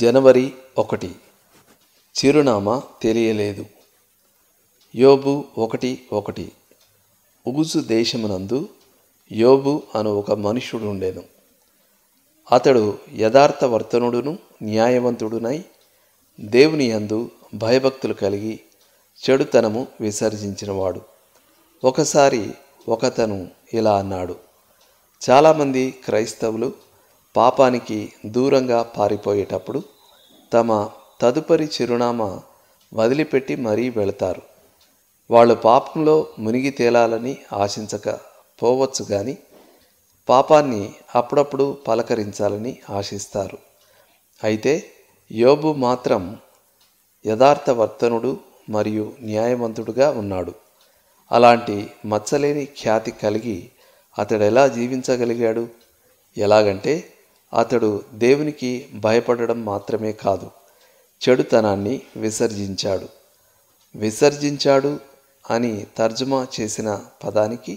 జనవరి ఒకటి చిరునామా తెలియలేదు యోబు ఒకటి ఒకటి ఉగుసు దేశమునందు యోబు అను ఒక మనుషుడు ఉండేను అతడు యథార్థ వర్తనుడును న్యాయవంతుడునై దేవుని యందు భయభక్తులు కలిగి చెడుతనము విసర్జించినవాడు ఒకసారి ఒకతను ఇలా అన్నాడు చాలామంది క్రైస్తవులు పాపానికి దూరంగా పారిపోయేటప్పుడు తమ తదుపరి చిరునామా వదిలిపెట్టి మరీ వెళతారు వాళ్ళు పాపంలో మునిగి తేలాలని ఆశించక పోవచ్చు కానీ పాపాన్ని అప్పుడప్పుడు పలకరించాలని ఆశిస్తారు అయితే యోబు మాత్రం యథార్థవర్తనుడు మరియు న్యాయవంతుడుగా ఉన్నాడు అలాంటి మచ్చలేని ఖ్యాతి కలిగి అతడెలా జీవించగలిగాడు ఎలాగంటే అతడు దేవునికి భయపడడం మాత్రమే కాదు చెడుతనాన్ని విసర్జించాడు విసర్జించాడు అని తర్జుమా చేసిన పదానికి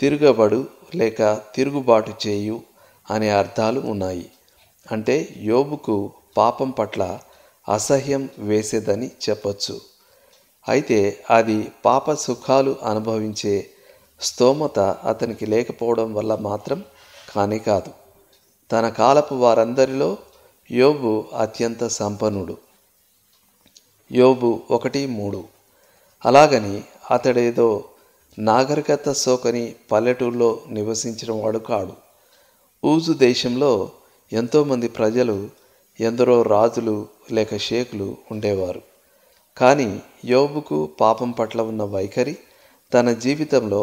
తిరుగబడు లేక తిరుగుబాటు చేయు అనే అర్థాలు ఉన్నాయి అంటే యోబుకు పాపం పట్ల అసహ్యం వేసేదని చెప్పచ్చు అయితే అది పాప సుఖాలు అనుభవించే స్తోమత అతనికి లేకపోవడం వల్ల మాత్రం కానీ కాదు తన కాలపు వారందరిలో యోబు అత్యంత సంపన్నుడు యోబు ఒకటి మూడు అలాగని అతడేదో నాగరికత సోకని పల్లెటూరులో నివసించిన వాడు కాడు ఊజు దేశంలో ఎంతోమంది ప్రజలు ఎందరో రాజులు లేక షేకులు ఉండేవారు కానీ యోబుకు పాపం పట్ల ఉన్న వైఖరి తన జీవితంలో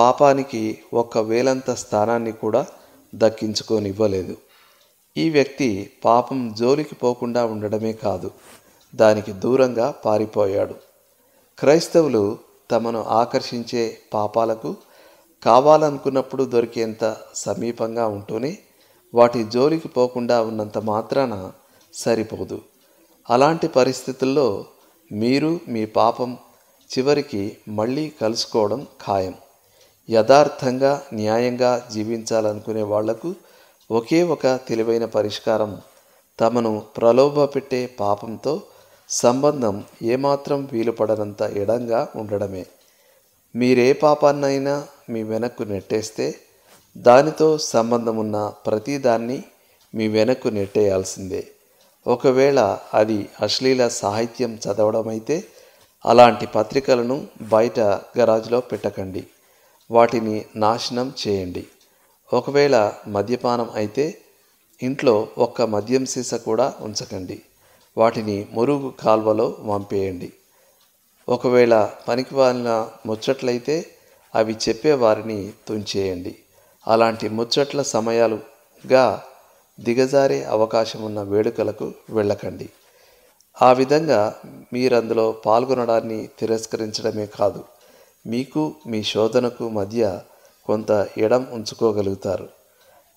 పాపానికి ఒక్క వేలంత స్థానాన్ని కూడా దక్కించుకోనివ్వలేదు ఈ వ్యక్తి పాపం జోలికి పోకుండా ఉండడమే కాదు దానికి దూరంగా పారిపోయాడు క్రైస్తవులు తమను ఆకర్షించే పాపాలకు కావాలనుకున్నప్పుడు దొరికేంత సమీపంగా ఉంటూనే వాటి జోలికి పోకుండా ఉన్నంత మాత్రాన సరిపోదు అలాంటి పరిస్థితుల్లో మీరు మీ పాపం చివరికి మళ్ళీ కలుసుకోవడం ఖాయం యథార్థంగా న్యాయంగా జీవించాలనుకునే వాళ్లకు ఒకే ఒక తెలివైన పరిష్కారం తమను ప్రలోభ పెట్టే పాపంతో సంబంధం ఏమాత్రం వీలుపడనంత ఎడంగా ఉండడమే మీరే పాపాన్నైనా మీ వెనక్కు నెట్టేస్తే దానితో సంబంధం ఉన్న ప్రతిదాన్ని మీ వెనక్కు నెట్టేయాల్సిందే ఒకవేళ అది అశ్లీల సాహిత్యం చదవడం అయితే అలాంటి పత్రికలను బయట గరాజ్లో పెట్టకండి వాటిని నాశనం చేయండి ఒకవేళ మద్యపానం అయితే ఇంట్లో ఒక్క మద్యం సీస కూడా ఉంచకండి వాటిని మురుగు కాల్వలో వంపేయండి ఒకవేళ వాలిన ముచ్చట్లయితే అవి చెప్పే వారిని తుంచేయండి అలాంటి ముచ్చట్ల సమయాలుగా దిగజారే అవకాశం ఉన్న వేడుకలకు వెళ్ళకండి ఆ విధంగా మీరందులో పాల్గొనడాన్ని తిరస్కరించడమే కాదు మీకు మీ శోధనకు మధ్య కొంత ఎడం ఉంచుకోగలుగుతారు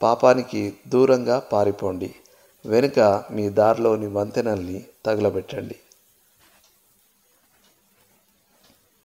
పాపానికి దూరంగా పారిపోండి వెనుక మీ దారిలోని వంతెనల్ని తగలబెట్టండి